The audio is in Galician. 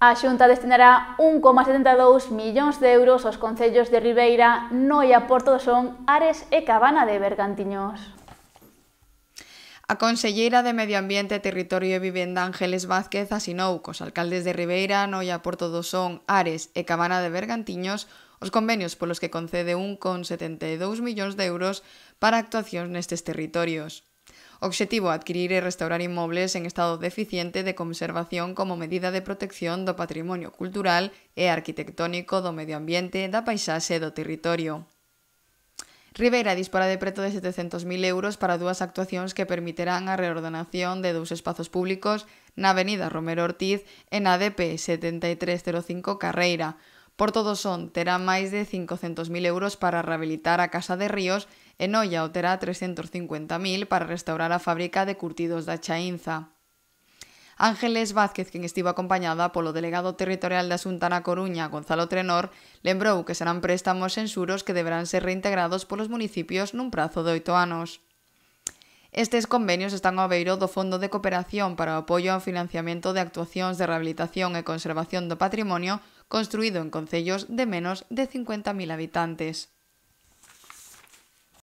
A Xunta destinará 1,72 millóns de euros aos concellos de Ribeira, Noia, Porto do Son, Ares e Cabana de Bergantiños. A conselleira de Medio Ambiente, Territorio e Vivenda Ángeles Vázquez asinou cos alcaldes de Ribeira, Noia, Porto do Son, Ares e Cabana de Bergantiños os convenios polos que concede 1,72 millóns de euros para actuacións nestes territorios. Obxectivo adquirir e restaurar inmobles en estado deficiente de conservación como medida de protección do patrimonio cultural e arquitectónico do medio ambiente, da paisaxe e do territorio. Rivera dispara de preto de 700.000 euros para dúas actuacións que permitirán a reordenación de dous espazos públicos na Avenida Romero Ortiz e na DP 7305 Carreira, Por todo son, terá máis de 500.000 euros para rehabilitar a Casa de Ríos e Noia o terá 350.000 para restaurar a fábrica de curtidos da Chaínza. Ángeles Vázquez, quen estivo acompañada polo delegado territorial da Xunta na Coruña, Gonzalo Trenor, lembrou que serán préstamos en suros que deberán ser reintegrados polos municipios nun prazo de oito anos. Estes convenios están ao beiro do Fondo de Cooperación para o apoio ao financiamento de actuacións de rehabilitación e conservación do patrimonio construido en concellos de menos de 50.000 habitantes.